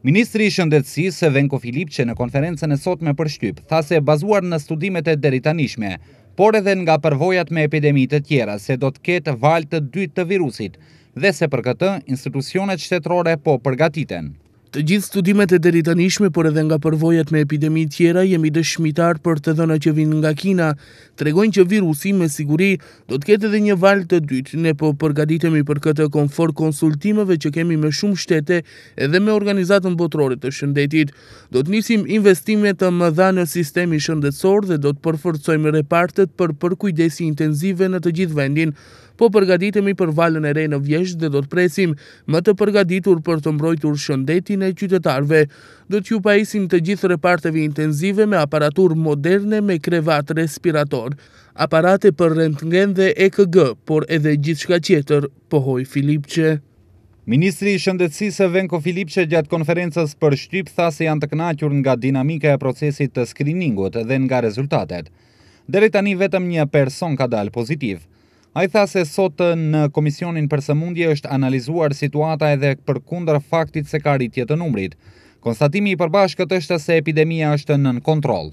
Ministri i Shëndetsisë, Venko Filip, që në konferencen e sot me përshtyp, tha se bazuar në studimet e deritanishme, por edhe nga përvojat me epidemitë tjera, se do të ketë valë të dytë të virusit, dhe se për këtë, institucionet qëtetrore po përgatiten. Të gjithë studimet e deri tanishme, por edhe nga përvojat me epidemi tjera, jemi dëshmitar për të dhëna që vinë nga Kina. Tregojnë që virusi me siguri do të ketë edhe një val të dytë, ne po përgaditemi për këtë konfort konsultimeve që kemi me shumë shtete edhe me organizatën botrore të shëndetit. Do të nisim investimet të më dha në sistemi shëndetsor dhe do të përforcojmë repartet për përkujdesi intenzive në të gjithë vendin, po përgaditemi për valën e rejnë në vjesht dhe do të presim më të përgaditur për të mbrojtur shëndetin e qytetarve. Do t'ju paisim të gjithë reparteve intenzive me aparatur moderne me krevat respirator, aparate për rentgen dhe EKG, por edhe gjithë shka qeter, pohoj Filipqe. Ministri i Shëndetësisë Venko Filipçe gjatë konferencës për shtyp tha se janë të kënaqur nga dinamika e procesit të skriningut dhe nga rezultatet. Deri tani vetëm një person ka dalë pozitiv. A i tha se sot në Komisionin për së mundje është analizuar situata edhe për kundra faktit se ka rritje të numrit. Konstatimi i përbashkët është se epidemia është nën në kontrol.